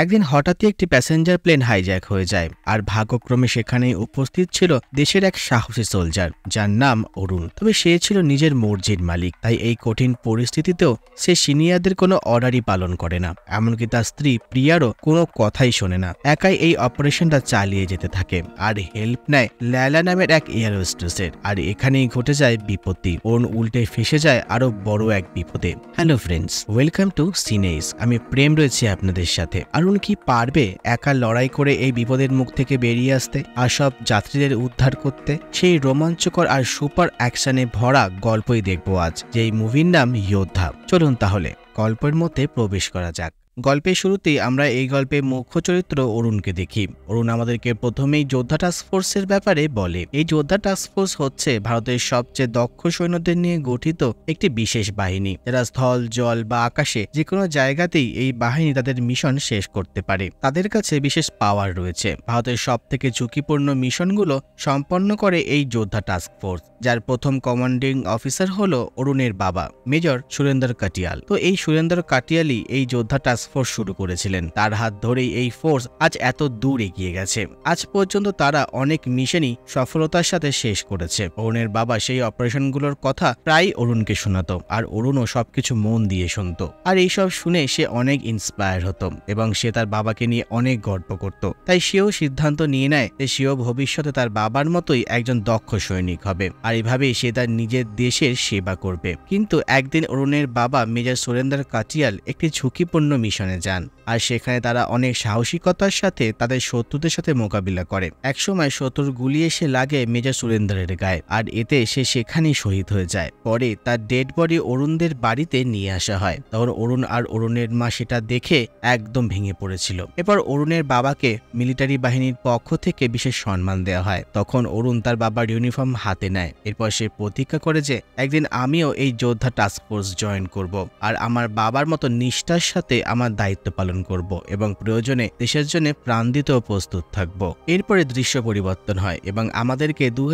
একদিন হঠাৎই একটি প্যাসেঞ্জার প্লেন হাইজ্যাক হয়ে যায় আর ভাগ্যক্রমে সেখানে উপস্থিত ছিল দেশের এক সাহসী সোলজার যার নাম অরুণ তবে সে ছিল নিজের মর্জির মালিক তাই এই কঠিন পরিস্থিতিতেও সে সিনিয়রদের কোনো অর্ডারই পালন করে না এমনকি তার স্ত্রী প্রিয়ারও কোনো কথাই শোনে না একাই এই অপারেশনটা চালিয়ে যেতে থাকে আর হেল্প নেয় ল্যালা নামের এক এয়ার হোস্টেসের আর এখানেই ঘটে যায় বিপত্তি অরুণ উল্টে ফেসে যায় আরও বড় এক বিপদে হ্যালো ফ্রেন্ডস ওয়েলকাম টু সিনেইস আমি প্রেম রয়েছি আপনাদের সাথে আর আরুণ কি পারবে একা লড়াই করে এই বিপদের মুখ থেকে বেরিয়ে আসতে আর সব যাত্রীদের উদ্ধার করতে সেই রোমাঞ্চকর আর সুপার অ্যাকশনে ভরা গল্পই দেখব আজ যেই মুভির নাম যোদ্ধা চলুন তাহলে গল্পের মধ্যে প্রবেশ করা যাক গল্পের শুরুতেই আমরা এই গল্পে মুখ্য চরিত্র অরুণকে দেখি অরুণ আমাদেরকে প্রথমেই যোদ্ধা টাস্কফোর্সের ব্যাপারে বলে এই যোদ্ধা টাস্কফোর্স হচ্ছে ভারতের সবচেয়ে দক্ষ সৈন্যদের নিয়ে গঠিত একটি বিশেষ বাহিনী যারা স্থল জল বা আকাশে যে কোনো জায়গাতেই এই বাহিনী তাদের মিশন শেষ করতে পারে তাদের কাছে বিশেষ পাওয়ার রয়েছে ভারতের সব থেকে ঝুঁকিপূর্ণ মিশনগুলো সম্পন্ন করে এই যোদ্ধা টাস্কফোর্স যার প্রথম কমান্ডিং অফিসার হল অরুণের বাবা মেজর সুরেন্দর কাটিয়াল তো এই সুরেন্দর কাটিয়ালই এই যোদ্ধা টাস্ক টাস্ক ফোর্স শুরু করেছিলেন তার হাত ধরেই এই ফোর্স আজ এত দূর এগিয়ে গেছে আজ পর্যন্ত তারা অনেক মিশনই সফলতার সাথে শেষ করেছে অরুণের বাবা সেই অপারেশনগুলোর কথা প্রায় অরুণকে শোনাতো আর অরুণও সবকিছু মন দিয়ে শুনত আর এইসব শুনে সে অনেক ইন্সপায়ার হতো এবং সে তার বাবাকে নিয়ে অনেক গর্ব করত তাই সেও সিদ্ধান্ত নিয়ে নেয় যে সেও ভবিষ্যতে তার বাবার মতোই একজন দক্ষ সৈনিক হবে আর এভাবেই সে তার নিজের দেশের সেবা করবে কিন্তু একদিন অরুণের বাবা মেজর সুরেন্দ্র কাটিয়াল একটি ঝুঁকিপূর্ণ মিশন মিশনে যান আর সেখানে তারা অনেক সাহসিকতার সাথে তাদের শত্রুদের সাথে মোকাবিলা করে একসময় শত্রুর গুলি এসে লাগে মেজর সুরেন্দ্রের গায়ে আর এতে সে সেখানেই শহীদ হয়ে যায় পরে তার ডেড বডি অরুণদের বাড়িতে নিয়ে আসা হয় তখন অরুণ আর অরুণের মা সেটা দেখে একদম ভেঙে পড়েছিল এরপর অরুণের বাবাকে মিলিটারি বাহিনীর পক্ষ থেকে বিশেষ সম্মান দেওয়া হয় তখন অরুণ তার বাবার ইউনিফর্ম হাতে নেয় এরপর সে প্রতীক্ষা করে যে একদিন আমিও এই যোদ্ধা টাস্ক ফোর্স জয়েন করব আর আমার বাবার মতো নিষ্ঠার সাথে আমার আমার দায়িত্ব পালন করব এবং প্রয়োজনে দেশের জন্য প্রাণ দিতেও প্রস্তুত থাকব এরপরে দৃশ্য পরিবর্তন হয় এবং আমাদেরকে দু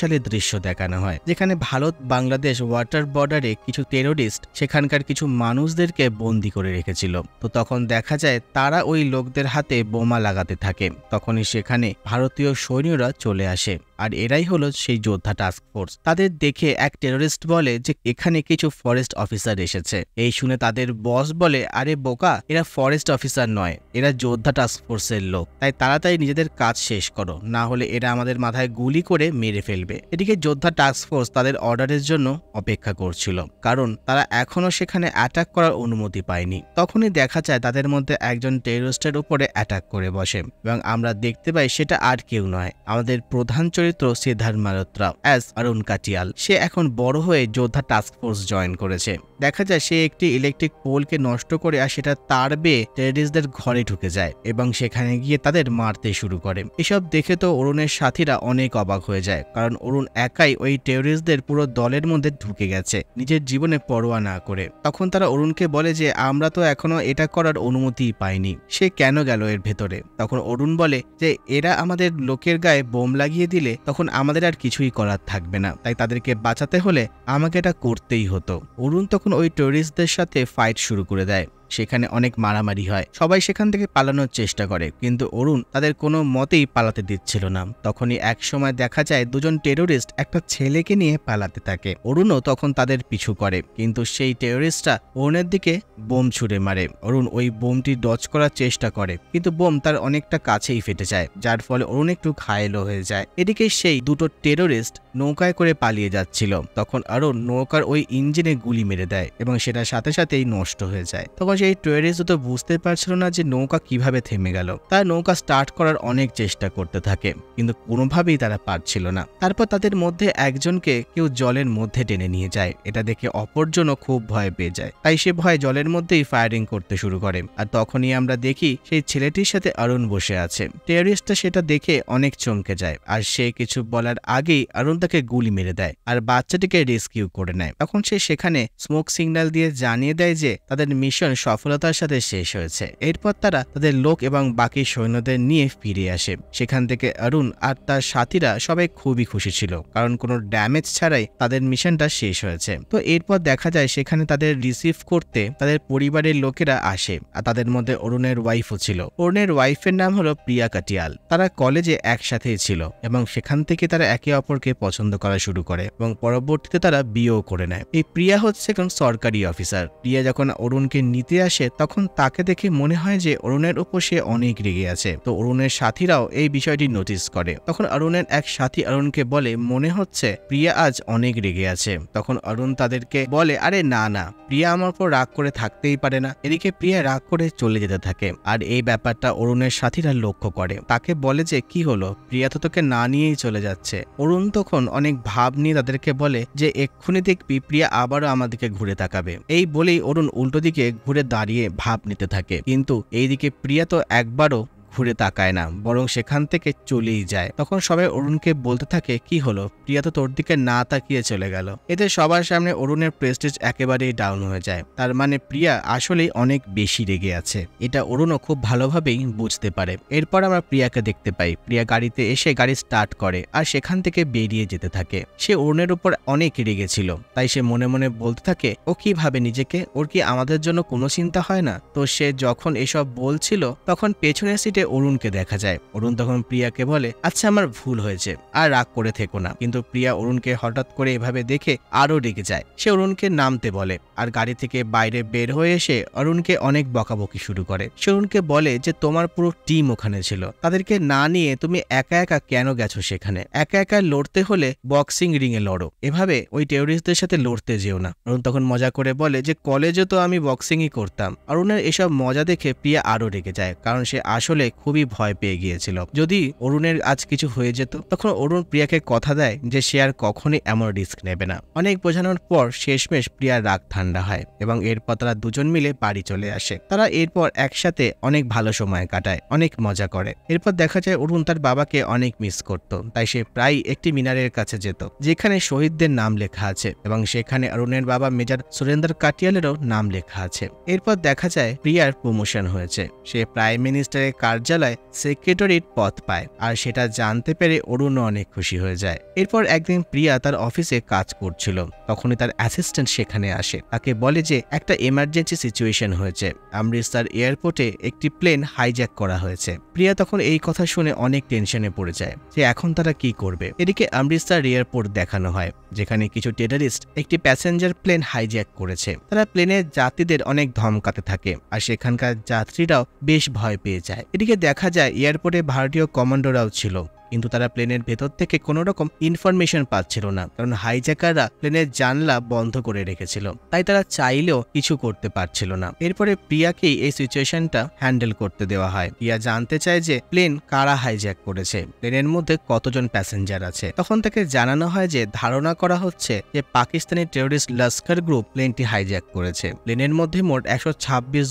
সালে দৃশ্য দেখানো হয় যেখানে ভারত বাংলাদেশ ওয়াটার বর্ডারে কিছু টেরোরিস্ট সেখানকার কিছু মানুষদেরকে বন্দি করে রেখেছিল তো তখন দেখা যায় তারা ওই লোকদের হাতে বোমা লাগাতে থাকে তখনই সেখানে ভারতীয় সৈন্যরা চলে আসে আর এরাই হলো সেই যোদ্ধা টাস্ক ফোর্স তাদের দেখে এক টেরোরিস্ট বলে যে এখানে কিছু ফরেস্ট অফিসার এসেছে এই শুনে তাদের বস বলে আরে বোকা এরা ফরেস্ট অফিসার নয় এরা যোদ্ধা টাস্ক ফোর্সের লোক তাই তাড়াতাড়ি নিজেদের কাজ শেষ করো না হলে এরা আমাদের মাথায় গুলি করে মেরে ফেলবে এদিকে যোদ্ধা টাস্ক ফোর্স তাদের অর্ডারের জন্য অপেক্ষা করছিল কারণ তারা এখনও সেখানে অ্যাটাক করার অনুমতি পায়নি তখনই দেখা যায় তাদের মধ্যে একজন টেরোরিস্টের উপরে অ্যাটাক করে বসে এবং আমরা দেখতে পাই সেটা আর কেউ নয় আমাদের প্রধান চরিত্র চরিত্র সিদ্ধার্থ মালোত্রা অ্যাজ অরুণ কাটিয়াল সে এখন বড় হয়ে যোদ্ধা টাস্ক ফোর্স জয়েন করেছে দেখা যায় সে একটি ইলেকট্রিক পোলকে নষ্ট করে আর সেটা তার বেয়ে টেরিস্টদের ঘরে ঢুকে যায় এবং সেখানে গিয়ে তাদের মারতে শুরু করে এসব দেখে তো অরুণের সাথীরা অনেক অবাক হয়ে যায় কারণ অরুণ একাই ওই টেরিস্টদের পুরো দলের মধ্যে ঢুকে গেছে নিজের জীবনে পরোয়া না করে তখন তারা অরুণকে বলে যে আমরা তো এখনো এটা করার অনুমতি পাইনি সে কেন গেল এর ভেতরে তখন অরুণ বলে যে এরা আমাদের লোকের গায়ে বোম লাগিয়ে দিলে তখন আমাদের আর কিছুই করার থাকবে না তাই তাদেরকে বাঁচাতে হলে আমাকে এটা করতেই হতো অরুণ তখন ওই টেরিস্টদের সাথে ফাইট শুরু করে দেয় সেখানে অনেক মারামারি হয় সবাই সেখান থেকে পালানোর চেষ্টা করে কিন্তু অরুণ তাদের কোনো মতেই পালাতে দিচ্ছিল না তখনই এক সময় দেখা যায় দুজন টেরোরিস্ট একটা ছেলেকে নিয়ে পালাতে থাকে অরুণও তখন তাদের পিছু করে কিন্তু সেই টেরোরিস্টটা অরুণের দিকে বোম ছুড়ে মারে অরুণ ওই বোমটি ডজ করার চেষ্টা করে কিন্তু বোম তার অনেকটা কাছেই ফেটে যায় যার ফলে অরুণ একটু ঘায়েলও হয়ে যায় এদিকে সেই দুটো টেরোরিস্ট নৌকায় করে পালিয়ে যাচ্ছিল তখন আরও নৌকার ওই ইঞ্জিনে গুলি মেরে দেয় এবং সেটা সাথে সাথেই নষ্ট হয়ে যায় তখন সেই ট্রেডিস তো বুঝতে পারছিল না যে নৌকা কিভাবে থেমে গেল তার নৌকা স্টার্ট করার অনেক চেষ্টা করতে থাকে কিন্তু কোনোভাবেই তারা পারছিল না তারপর তাদের মধ্যে একজনকে কেউ জলের মধ্যে টেনে নিয়ে যায় এটা দেখে অপরজনও খুব ভয় পেয়ে যায় তাই সে ভয় জলের মধ্যেই ফায়ারিং করতে শুরু করে আর তখনই আমরা দেখি সেই ছেলেটির সাথে অরুণ বসে আছে টেরিস্টটা সেটা দেখে অনেক চমকে যায় আর সে কিছু বলার আগেই অরুণ তাকে গুলি মেরে দেয় আর বাচ্চাটিকে রেস্কিউ করে নেয় তখন সে সেখানে স্মোক সিগন্যাল দিয়ে জানিয়ে দেয় যে তাদের মিশন সফলতার সাথে শেষ হয়েছে এরপর তারা তাদের লোক এবং বাকি সৈন্যদের নিয়ে ফিরে আসে সেখান থেকে অরুণ আর তার সাথীরা সবাই খুবই খুশি ছিল কারণ কোনো ড্যামেজ ছাড়াই তাদের মিশনটা শেষ হয়েছে তো এরপর দেখা যায় সেখানে তাদের রিসিভ করতে তাদের পরিবারের লোকেরা আসে আর তাদের মধ্যে অরুণের ওয়াইফও ছিল অরুণের ওয়াইফের নাম হলো প্রিয়া কাটিয়াল তারা কলেজে একসাথেই ছিল এবং সেখান থেকে তারা একে অপরকে পছন্দ করা শুরু করে এবং পরবর্তীতে তারা বিয়েও করে নেয় এই প্রিয়া হচ্ছে একজন সরকারি অফিসার প্রিয়া যখন অরুণকে নিতে ফিরে আসে তখন তাকে দেখে মনে হয় যে অরুণের উপর সে অনেক রেগে আছে তো অরুণের সাথীরাও এই বিষয়টি নোটিস করে তখন অরুণের এক সাথী অরুণকে বলে মনে হচ্ছে প্রিয়া আজ অনেক রেগে আছে তখন অরুণ তাদেরকে বলে আরে না না প্রিয়া আমার উপর রাগ করে থাকতেই পারে না এদিকে প্রিয়া রাগ করে চলে যেতে থাকে আর এই ব্যাপারটা অরুণের সাথীরা লক্ষ্য করে তাকে বলে যে কি হলো প্রিয়া তো তোকে না নিয়েই চলে যাচ্ছে অরুণ তখন অনেক ভাব নিয়ে তাদেরকে বলে যে এক্ষুনি দেখবি প্রিয়া আবারও আমাদেরকে ঘুরে তাকাবে এই বলেই অরুণ উল্টো দিকে ঘুরে দাঁড়িয়ে ভাব নিতে থাকে কিন্তু এইদিকে প্রিয়া তো একবারও ঘুরে তাকায় না বরং সেখান থেকে চলেই যায় তখন সবাই অরুণকে বলতে থাকে কি হলো প্রিয়া তো তোর দিকে না তাকিয়ে চলে গেল এতে সবার সামনে অরুণের প্রেস্টেজ একেবারেই ডাউন হয়ে যায় তার মানে প্রিয়া আসলেই অনেক বেশি রেগে আছে এটা অরুণও খুব ভালোভাবেই বুঝতে পারে এরপর আমরা প্রিয়াকে দেখতে পাই প্রিয়া গাড়িতে এসে গাড়ি স্টার্ট করে আর সেখান থেকে বেরিয়ে যেতে থাকে সে অরুণের উপর অনেক রেগেছিল তাই সে মনে মনে বলতে থাকে ও কিভাবে নিজেকে ওর কি আমাদের জন্য কোনো চিন্তা হয় না তো সে যখন এসব বলছিল তখন পেছনের সিটে অরুণকে দেখা যায় অরুণ তখন প্রিয়াকে বলে আচ্ছা আমার ভুল হয়েছে আর রাগ করে থেকো না কিন্তু প্রিয়া অরুণকে হঠাৎ করে এভাবে দেখে আরও রেগে যায় সে অরুণকে নামতে বলে আর গাড়ি থেকে বাইরে বের হয়ে এসে অরুণকে অনেক বকাবকি শুরু করে সে অরুণকে বলে যে তোমার পুরো টিম ওখানে ছিল তাদেরকে না নিয়ে তুমি একা একা কেন গেছো সেখানে একা একা লড়তে হলে বক্সিং রিংয়ে লড়ো এভাবে ওই টেরিস্টদের সাথে লড়তে যেও না অরুণ তখন মজা করে বলে যে কলেজে তো আমি বক্সিংই করতাম অরুণের এসব মজা দেখে প্রিয়া আরও রেগে যায় কারণ সে আসলে ভয়ে খুবই ভয় পেয়ে গিয়েছিল যদি অরুণের আজ কিছু হয়ে যেত তখন অরুণ প্রিয়াকে কথা দেয় যে সে আর কখনই এমন রিস্ক নেবে না অনেক বোঝানোর পর শেষমেশ প্রিয়ার রাগ ঠান্ডা হয় এবং এরপর তারা দুজন মিলে বাড়ি চলে আসে তারা এরপর একসাথে অনেক ভালো সময় কাটায় অনেক মজা করে এরপর দেখা যায় অরুণ তার বাবাকে অনেক মিস করত তাই সে প্রায় একটি মিনারের কাছে যেত যেখানে শহীদদের নাম লেখা আছে এবং সেখানে অরুণের বাবা মেজর সুরেন্দ্র কাটিয়ালেরও নাম লেখা আছে এরপর দেখা যায় প্রিয়ার প্রমোশন হয়েছে সে প্রাইম মিনিস্টারের কার কার্যালয় সেক্রেটারির পথ পায় আর সেটা জানতে পেরে অরুণ অনেক খুশি হয়ে যায় এরপর একদিন প্রিয়া তার অফিসে কাজ করছিল তখনই তার অ্যাসিস্ট্যান্ট সেখানে আসে তাকে বলে যে একটা এমার্জেন্সি সিচুয়েশন হয়েছে অমৃতসর এয়ারপোর্টে একটি প্লেন হাইজ্যাক করা হয়েছে প্রিয়া তখন এই কথা শুনে অনেক টেনশনে পড়ে যায় যে এখন তারা কি করবে এদিকে অমৃতসর এয়ারপোর্ট দেখানো হয় যেখানে কিছু টেরারিস্ট একটি প্যাসেঞ্জার প্লেন হাইজ্যাক করেছে তারা প্লেনের যাত্রীদের অনেক ধমকাতে থাকে আর সেখানকার যাত্রীরাও বেশ ভয় পেয়ে যায় এদিকে দেখা যায় এয়ারপোর্টে ভারতীয় কমান্ডোরাও ছিল কিন্তু তারা প্লেনের ভেতর থেকে কোনো রকম ইনফরমেশন পাচ্ছিল না কারণ হাইজ্যাকাররা প্লেনের জানলা বন্ধ করে রেখেছিল তাই তারা চাইলেও কিছু করতে পারছিল না এরপরে প্রিয়াকেই এই সিচুয়েশনটা হ্যান্ডেল করতে দেওয়া হয় প্রিয়া জানতে চায় যে প্লেন কারা হাইজ্যাক করেছে প্লেনের মধ্যে কতজন প্যাসেঞ্জার আছে তখন তাকে জানানো হয় যে ধারণা করা হচ্ছে যে পাকিস্তানি টেরোরিস্ট লস্কর গ্রুপ প্লেনটি হাইজ্যাক করেছে প্লেনের মধ্যে মোট একশো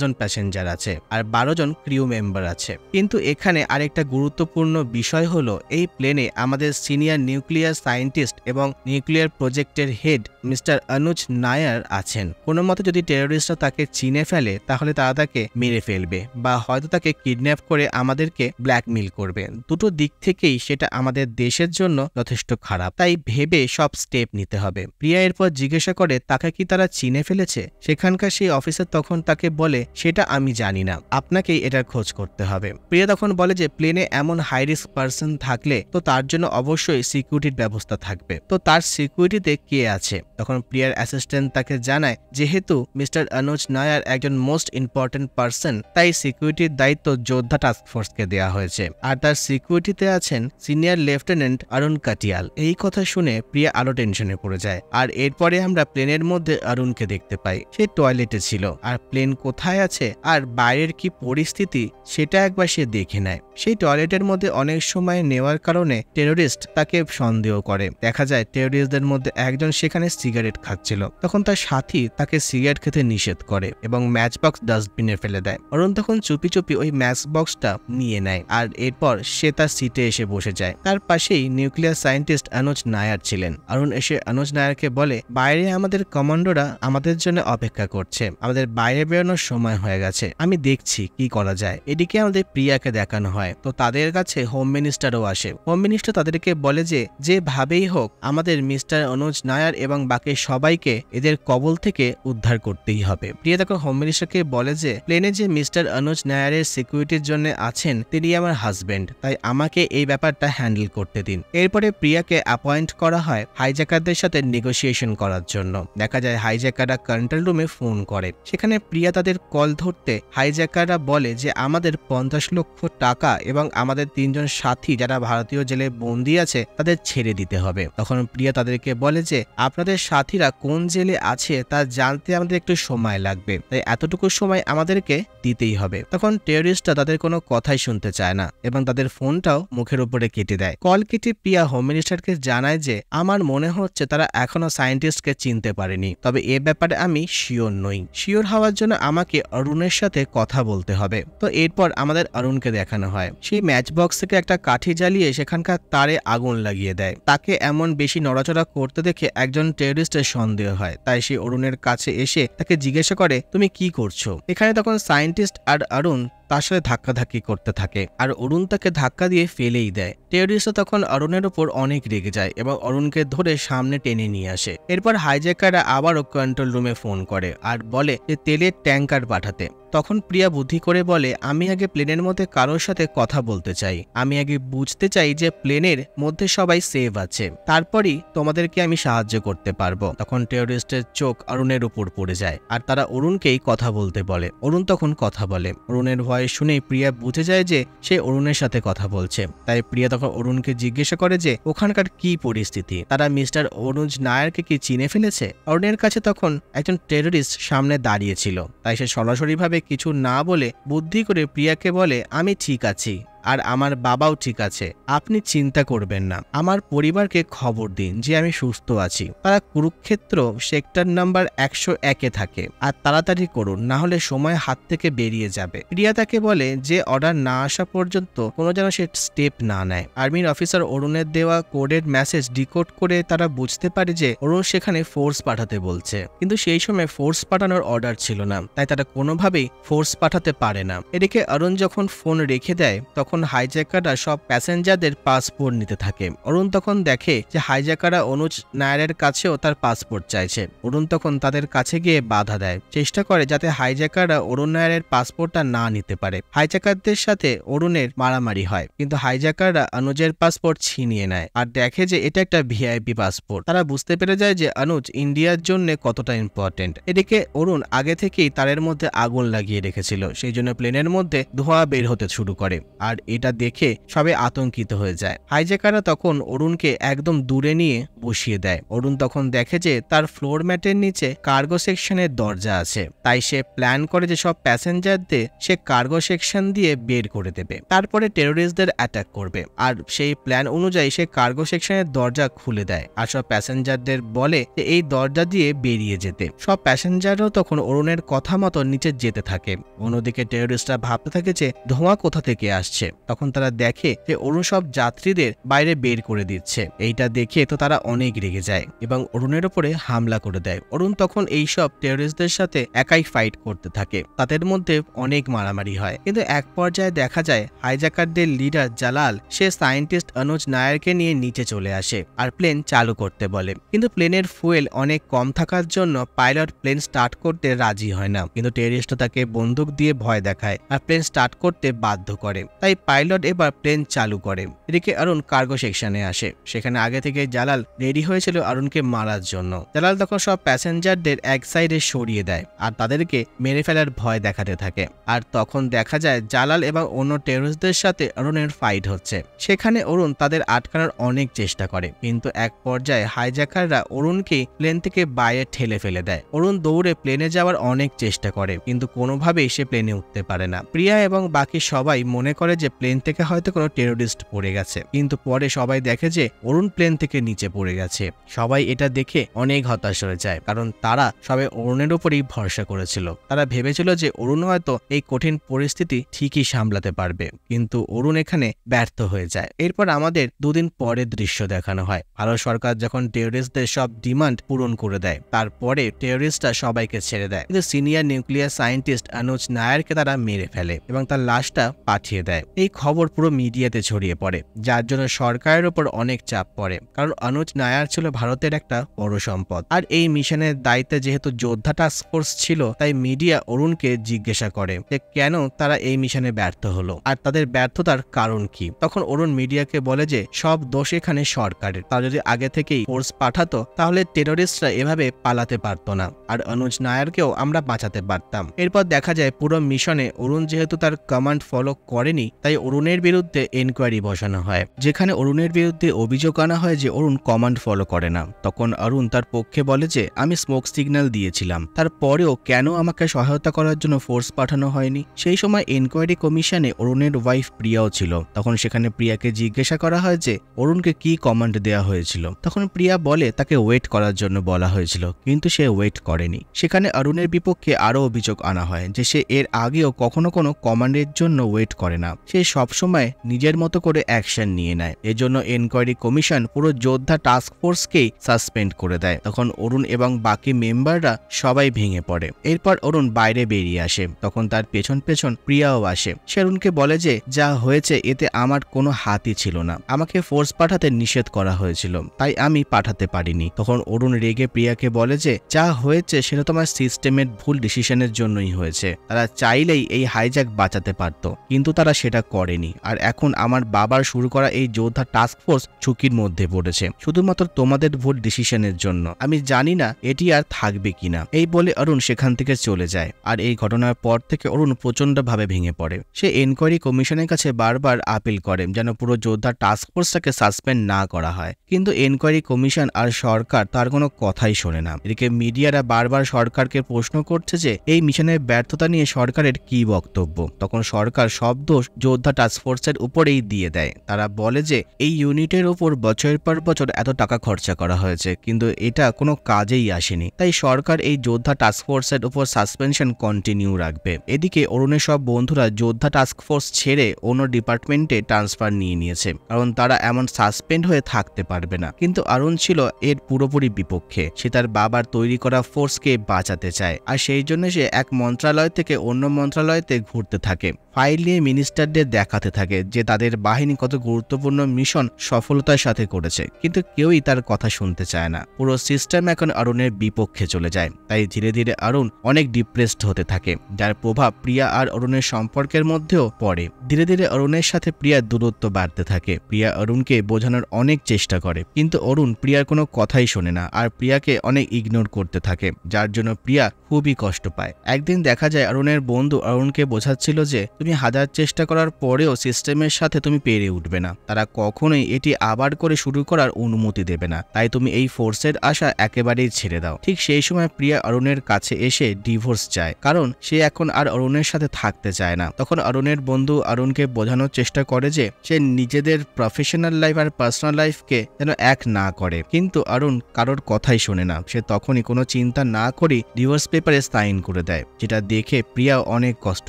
জন প্যাসেঞ্জার আছে আর বারো জন ক্রিউ মেম্বার আছে কিন্তু এখানে আরেকটা গুরুত্বপূর্ণ বিষয় হলো এই প্লেনে আমাদের সিনিয়র নিউক্লিয়ার সায়েন্টিস্ট এবং নিউক্লিয়ার প্রজেক্টের হেড মিস্টার অনুজ নায়ার আছেন কোনো মতে যদি টেরোরিস্টরা তাকে চিনে ফেলে তাহলে তারা তাকে মেরে ফেলবে বা হয়তো তাকে কিডন্যাপ করে আমাদেরকে ব্ল্যাকমেল করবে দুটো দিক থেকেই সেটা আমাদের দেশের জন্য যথেষ্ট খারাপ তাই ভেবে সব স্টেপ নিতে হবে প্রিয়া এরপর জিজ্ঞাসা করে তাকে কি তারা চিনে ফেলেছে সেখানকার সেই অফিসার তখন তাকে বলে সেটা আমি জানি না আপনাকেই এটার খোঁজ করতে হবে প্রিয়া তখন বলে যে প্লেনে এমন হাই রিস্ক পার্সন থাকে থাকলে তো তার জন্য অবশ্যই সিকিউরিটির ব্যবস্থা থাকবে তো তার সিকিউরিটিতে কে আছে তখন প্রিয়ার অ্যাসিস্ট্যান্ট তাকে জানায় যেহেতু মিস্টার অনুজ নায়ার একজন মোস্ট ইম্পর্টেন্ট পার্সন তাই সিকিউরিটির দায়িত্ব যোদ্ধা টাস্কফোর্সকে দেওয়া হয়েছে আর তার সিকিউরিটিতে আছেন সিনিয়র লেফটেন্যান্ট অরুণ কাটিয়াল এই কথা শুনে প্রিয়া আরো টেনশনে পড়ে যায় আর এরপরে আমরা প্লেনের মধ্যে অরুণকে দেখতে পাই সে টয়লেটে ছিল আর প্লেন কোথায় আছে আর বাইরের কি পরিস্থিতি সেটা একবার সে দেখে নেয় সেই টয়লেটের মধ্যে অনেক সময় নেওয়া দেওয়ার কারণে টেরোরিস্ট তাকে সন্দেহ করে দেখা যায় টেরোরিস্টদের মধ্যে একজন সেখানে সিগারেট খাচ্ছিল তখন তার সাথী তাকে সিগারেট খেতে নিষেধ করে এবং ম্যাচ বক্স ডাস্টবিনে ফেলে দেয় অরুণ তখন চুপি চুপি ওই ম্যাচ বক্সটা নিয়ে নেয় আর এরপর সে তার সিটে এসে বসে যায় তার পাশেই নিউক্লিয়ার সায়েন্টিস্ট অনুজ নায়ার ছিলেন অরুণ এসে অনুজ নায়ারকে বলে বাইরে আমাদের কমান্ডোরা আমাদের জন্য অপেক্ষা করছে আমাদের বাইরে বেরোনোর সময় হয়ে গেছে আমি দেখছি কি করা যায় এদিকে আমাদের প্রিয়াকে দেখানো হয় তো তাদের কাছে হোম মিনিস্টারও আসে আসে হোম মিনিস্টার তাদেরকে বলে যে যেভাবেই হোক আমাদের মিস্টার অনুজ নায়ার এবং বাকি সবাইকে এদের কবল থেকে উদ্ধার করতেই হবে প্রিয়া তাকে হোম মিনিস্টারকে বলে যে প্লেনে যে মিস্টার অনুজ নায়ারের সিকিউরিটির জন্য আছেন তিনি আমার হাজব্যান্ড তাই আমাকে এই ব্যাপারটা হ্যান্ডেল করতে দিন এরপরে প্রিয়াকে অ্যাপয়েন্ট করা হয় হাইজাকারদের সাথে নেগোসিয়েশন করার জন্য দেখা যায় হাইজাকাররা কন্ট্রোল রুমে ফোন করে সেখানে প্রিয়া তাদের কল ধরতে হাইজাকাররা বলে যে আমাদের পঞ্চাশ লক্ষ টাকা এবং আমাদের তিনজন সাথী যারা ভারতীয় জেলে বন্দি আছে তাদের ছেড়ে দিতে হবে তখন প্রিয়া তাদেরকে বলে যে আপনাদের সাথীরা কোন জেলে আছে তা জানতে আমাদের একটু সময় লাগবে তাই এতটুকু সময় আমাদেরকে দিতেই হবে তখন টেরিস্টরা তাদের কোনো কথাই শুনতে চায় না এবং তাদের ফোনটাও মুখের উপরে কেটে দেয় কল কেটে প্রিয়া হোম মিনিস্টারকে জানায় যে আমার মনে হচ্ছে তারা এখনো সায়েন্টিস্টকে চিনতে পারেনি তবে এ ব্যাপারে আমি শিওর নই শিওর হওয়ার জন্য আমাকে অরুণের সাথে কথা বলতে হবে তো এরপর আমাদের অরুণকে দেখানো হয় সেই ম্যাচ বক্স থেকে একটা কাঠি জ্বালিয়ে চালিয়ে সেখানকার তারে আগুন লাগিয়ে দেয় তাকে এমন বেশি নড়াচড়া করতে দেখে একজন টেরিস্টের সন্দেহ হয় তাই সে অরুণের কাছে এসে তাকে জিজ্ঞাসা করে তুমি কি করছো এখানে তখন সায়েন্টিস্ট আর অরুণ তার সাথে ধাক্কাধাক্কি করতে থাকে আর অরুণ তাকে ধাক্কা দিয়ে ফেলেই দেয় টেরিসও তখন অরুণের উপর অনেক রেগে যায় এবং অরুণকে ধরে সামনে টেনে নিয়ে আসে এরপর হাইজ্যাকাররা আবারও কন্ট্রোল রুমে ফোন করে আর বলে যে তেলের ট্যাঙ্কার পাঠাতে তখন প্রিয়া বুদ্ধি করে বলে আমি আগে প্লেনের মধ্যে কারোর সাথে কথা বলতে চাই আমি আগে বুঝতে চাই যে প্লেনের মধ্যে সবাই সেভ আছে তারপরই তোমাদেরকে আমি সাহায্য করতে পারবো তখন টেরোরিস্টের চোখ অরুণের উপর পড়ে যায় আর তারা অরুণকেই কথা বলতে বলে অরুণ তখন কথা বলে অরুণের ভয় ভয়েস শুনে প্রিয়া বুঝে যায় যে সে অরুণের সাথে কথা বলছে তাই প্রিয়া তখন অরুণকে জিজ্ঞাসা করে যে ওখানকার কি পরিস্থিতি তারা মিস্টার অরুণ নায়ারকে কি চিনে ফেলেছে অরুণের কাছে তখন একজন টেরোরিস্ট সামনে দাঁড়িয়েছিল তাই সে সরাসরিভাবে কিছু না বলে বুদ্ধি করে প্রিয়াকে বলে আমি ঠিক আছি আর আমার বাবাও ঠিক আছে আপনি চিন্তা করবেন না আমার পরিবারকে খবর দিন যে আমি সুস্থ আছি তারা কুরুক্ষেত্র সেক্টর নাম্বার একশো একে থাকে আর তাড়াতাড়ি করুন না হলে সময় হাত থেকে বেরিয়ে যাবে প্রিয়া তাকে বলে যে অর্ডার না আসা পর্যন্ত কোনো যেন সে স্টেপ না নেয় আর্মির অফিসার অরুণের দেওয়া কোডের মেসেজ ডিকোড করে তারা বুঝতে পারে যে অরুণ সেখানে ফোর্স পাঠাতে বলছে কিন্তু সেই সময় ফোর্স পাঠানোর অর্ডার ছিল না তাই তারা কোনোভাবেই ফোর্স পাঠাতে পারে না এদিকে অরুণ যখন ফোন রেখে দেয় তখন তখন হাইজ্যাকাররা সব প্যাসেঞ্জারদের পাসপোর্ট নিতে থাকে অরুণ তখন দেখে যে হাইজ্যাকাররা অনুজ নায়ারের কাছেও তার পাসপোর্ট চাইছে অরুণ তখন তাদের কাছে গিয়ে বাধা দেয় চেষ্টা করে যাতে হাইজ্যাকাররা অরুণ নায়ারের পাসপোর্টটা না নিতে পারে হাইজ্যাকারদের সাথে অরুণের মারামারি হয় কিন্তু হাইজ্যাকাররা অনুজের পাসপোর্ট ছিনিয়ে নেয় আর দেখে যে এটা একটা ভিআইপি পাসপোর্ট তারা বুঝতে পেরে যায় যে অনুজ ইন্ডিয়ার জন্য কতটা ইম্পর্টেন্ট এদিকে অরুণ আগে থেকেই তারের মধ্যে আগুন লাগিয়ে রেখেছিল সেই জন্য প্লেনের মধ্যে ধোঁয়া বের হতে শুরু করে আর এটা দেখে সবে আতঙ্কিত হয়ে যায় হাইজ্যাকাররা তখন অরুণকে একদম দূরে নিয়ে বসিয়ে দেয় অরুণ তখন দেখে যে তার ফ্লোর ম্যাটের নিচে কার্গো সেকশনের দরজা আছে তাই সে প্ল্যান করে যে সব প্যাসেঞ্জারদের সে কার্গো সেকশন দিয়ে বের করে দেবে তারপরে টেরোরিস্টদের অ্যাটাক করবে আর সেই প্ল্যান অনুযায়ী সে কার্গো সেকশনের দরজা খুলে দেয় আর সব প্যাসেঞ্জারদের বলে যে এই দরজা দিয়ে বেরিয়ে যেতে সব প্যাসেঞ্জাররাও তখন অরুণের কথা মতো নিচে যেতে থাকে অন্যদিকে টেরোরিস্টরা ভাবতে থাকে যে ধোঁয়া কোথা থেকে আসছে তখন তারা দেখে যে অরুণ সব যাত্রীদের বাইরে বের করে দিচ্ছে এইটা দেখে তো তারা অনেক রেগে যায় এবং অরুণের ওপরে হামলা করে দেয় অরুণ তখন এইসব টেরোরিস্টদের সাথে একাই ফাইট করতে থাকে তাদের মধ্যে অনেক মারামারি হয় কিন্তু এক পর্যায়ে দেখা যায় হাইজাকারদের লিডার জালাল সে সায়েন্টিস্ট অনুজ নায়ারকে নিয়ে নিচে চলে আসে আর প্লেন চালু করতে বলে কিন্তু প্লেনের ফুয়েল অনেক কম থাকার জন্য পাইলট প্লেন স্টার্ট করতে রাজি হয় না কিন্তু টেরিস্ট তাকে বন্দুক দিয়ে ভয় দেখায় আর প্লেন স্টার্ট করতে বাধ্য করে তাই পাইলট এবার প্লেন চালু করে এদিকে অরুণ কার্গো সেকশনে আসে সেখানে আগে থেকে জালাল রেডি হয়েছিল অরুণকে মারার জন্য জালাল তখন সব প্যাসেঞ্জারদের এক সাইডে সরিয়ে দেয় আর তাদেরকে মেরে ফেলার ভয় দেখাতে থাকে আর তখন দেখা যায় জালাল এবং অন্য টেরোরিস্টদের সাথে অরুণের ফাইট হচ্ছে সেখানে অরুণ তাদের আটকানোর অনেক চেষ্টা করে কিন্তু এক পর্যায়ে হাইজ্যাকাররা অরুণকে প্লেন থেকে বাইরে ঠেলে ফেলে দেয় অরুণ দৌড়ে প্লেনে যাওয়ার অনেক চেষ্টা করে কিন্তু কোনোভাবেই সে প্লেনে উঠতে পারে না প্রিয়া এবং বাকি সবাই মনে করে যে যে প্লেন থেকে হয়তো কোনো টেরোরিস্ট পড়ে গেছে কিন্তু পরে সবাই দেখে যে অরুণ প্লেন থেকে নিচে পড়ে গেছে সবাই এটা দেখে অনেক হতাশ হয়ে যায় কারণ তারা সবাই অরুণের উপরেই ভরসা করেছিল তারা ভেবেছিল যে অরুণ হয়তো এই কঠিন পরিস্থিতি ঠিকই সামলাতে পারবে কিন্তু অরুণ এখানে ব্যর্থ হয়ে যায় এরপর আমাদের দুদিন পরে দৃশ্য দেখানো হয় ভারত সরকার যখন টেরোরিস্টদের সব ডিমান্ড পূরণ করে দেয় তারপরে টেরোরিস্টরা সবাইকে ছেড়ে দেয় কিন্তু সিনিয়র নিউক্লিয়ার সায়েন্টিস্ট অনুজ নায়ারকে তারা মেরে ফেলে এবং তার লাশটা পাঠিয়ে দেয় এই খবর পুরো মিডিয়াতে ছড়িয়ে পড়ে যার জন্য সরকারের ওপর অনেক চাপ পড়ে কারণ অনুজ নায়ার ছিল ভারতের একটা বড় সম্পদ আর এই মিশনের দায়িত্বে যেহেতু যোদ্ধা টাস্ক ফোর্স ছিল তাই মিডিয়া অরুণকে জিজ্ঞাসা করে যে কেন তারা এই মিশনে ব্যর্থ হলো আর তাদের ব্যর্থতার কারণ কি তখন অরুণ মিডিয়াকে বলে যে সব দোষ এখানে সরকারের তারা যদি আগে থেকেই ফোর্স পাঠাতো তাহলে টেরোরিস্টরা এভাবে পালাতে পারতো না আর অনুজ নায়ারকেও আমরা বাঁচাতে পারতাম এরপর দেখা যায় পুরো মিশনে অরুণ যেহেতু তার কমান্ড ফলো করেনি তাই অরুণের বিরুদ্ধে এনকোয়ারি বসানো হয় যেখানে অরুণের বিরুদ্ধে অভিযোগ আনা হয় যে অরুণ কমান্ড ফলো করে না তখন অরুণ তার পক্ষে বলে যে আমি স্মোক সিগন্যাল দিয়েছিলাম তারপরেও কেন আমাকে সহায়তা করার জন্য ফোর্স পাঠানো হয়নি সেই সময় এনকোয়ারি কমিশনে অরুণের ওয়াইফ প্রিয়াও ছিল তখন সেখানে প্রিয়াকে জিজ্ঞাসা করা হয় যে অরুণকে কি কমান্ড দেওয়া হয়েছিল তখন প্রিয়া বলে তাকে ওয়েট করার জন্য বলা হয়েছিল কিন্তু সে ওয়েট করেনি সেখানে অরুণের বিপক্ষে আরও অভিযোগ আনা হয় যে সে এর আগেও কখনো কোনো কমান্ডের জন্য ওয়েট করে না সে সে সবসময় নিজের মতো করে অ্যাকশন নিয়ে নেয় এজন্য এনকোয়ারি কমিশন পুরো যোদ্ধা টাস্ক ফোর্সকেই সাসপেন্ড করে দেয় তখন অরুণ এবং বাকি মেম্বাররা সবাই ভেঙে পড়ে এরপর অরুণ বাইরে বেরিয়ে আসে তখন তার পেছন পেছন প্রিয়াও আসে সে অরুণকে বলে যে যা হয়েছে এতে আমার কোনো হাতই ছিল না আমাকে ফোর্স পাঠাতে নিষেধ করা হয়েছিল তাই আমি পাঠাতে পারিনি তখন অরুণ রেগে প্রিয়াকে বলে যে যা হয়েছে সেটা তোমার সিস্টেমের ভুল ডিসিশনের জন্যই হয়েছে তারা চাইলেই এই হাইজ্যাক বাঁচাতে পারত কিন্তু তারা সেটা করেনি আর এখন আমার বাবার শুরু করা এই যোদ্ধা টাস্ক ফোর্স ঝুঁকির মধ্যে পড়েছে শুধুমাত্র তোমাদের ভোট ডিসিশনের জন্য আমি জানি না এটি আর থাকবে কিনা এই বলে অরুণ সেখান থেকে চলে যায় আর এই ঘটনার পর থেকে অরুণ প্রচণ্ডভাবে ভেঙে পড়ে সে এনকোয়ারি কমিশনের কাছে বারবার আপিল করে যেন পুরো যোদ্ধা টাস্ক ফোর্সটাকে সাসপেন্ড না করা হয় কিন্তু এনকোয়ারি কমিশন আর সরকার তার কোনো কথাই শোনে না এদিকে মিডিয়ারা বারবার সরকারকে প্রশ্ন করছে যে এই মিশনের ব্যর্থতা নিয়ে সরকারের কি বক্তব্য তখন সরকার সব দোষ যোদ্ধা ফোর্সের উপরেই দিয়ে দেয় তারা বলে যে এই ইউনিটের ওপর বছরের পর বছর এত টাকা খরচা করা হয়েছে কিন্তু এটা কোনো কাজেই আসেনি তাই সরকার এই যোদ্ধা ফোর্সের উপর সাসপেনশন কন্টিনিউ রাখবে এদিকে অরুণের সব বন্ধুরা যোদ্ধা ফোর্স ছেড়ে অন্য ডিপার্টমেন্টে ট্রান্সফার নিয়ে নিয়েছে কারণ তারা এমন সাসপেন্ড হয়ে থাকতে পারবে না কিন্তু অরুণ ছিল এর পুরোপুরি বিপক্ষে সে তার বাবার তৈরি করা ফোর্সকে বাঁচাতে চায় আর সেই জন্য সে এক মন্ত্রালয় থেকে অন্য মন্ত্রালয়তে ঘুরতে থাকে ফাইল নিয়ে মিনিস্টার সৈনিকদের দেখাতে থাকে যে তাদের বাহিনী কত গুরুত্বপূর্ণ মিশন সফলতার সাথে করেছে কিন্তু কেউই তার কথা শুনতে চায় না পুরো সিস্টেম এখন অরুণের বিপক্ষে চলে যায় তাই ধীরে ধীরে অরুণ অনেক ডিপ্রেসড হতে থাকে যার প্রভাব প্রিয়া আর অরুণের সম্পর্কের মধ্যেও পড়ে ধীরে ধীরে অরুণের সাথে প্রিয়ার দূরত্ব বাড়তে থাকে প্রিয়া অরুণকে বোঝানোর অনেক চেষ্টা করে কিন্তু অরুণ প্রিয়ার কোনো কথাই শোনে না আর প্রিয়াকে অনেক ইগনোর করতে থাকে যার জন্য প্রিয়া খুবই কষ্ট পায় একদিন দেখা যায় অরুণের বন্ধু অরুণকে বোঝাচ্ছিল যে তুমি হাজার চেষ্টা করার করার পরেও সিস্টেমের সাথে তুমি পেরে উঠবে না তারা কখনোই এটি আবার করে শুরু করার অনুমতি দেবে না তাই তুমি এই ফোর্সের আশা একেবারেই ছেড়ে দাও ঠিক সেই সময় প্রিয়া অরুণের কাছে এসে ডিভোর্স চায় কারণ সে এখন আর অরুণের সাথে থাকতে চায় না তখন অরুণের বন্ধু অরুণকে বোঝানোর চেষ্টা করে যে সে নিজেদের প্রফেশনাল লাইফ আর পার্সোনাল লাইফকে যেন এক না করে কিন্তু অরুণ কারোর কথাই শোনে না সে তখনই কোনো চিন্তা না করে ডিভোর্স পেপারে সাইন করে দেয় যেটা দেখে প্রিয়া অনেক কষ্ট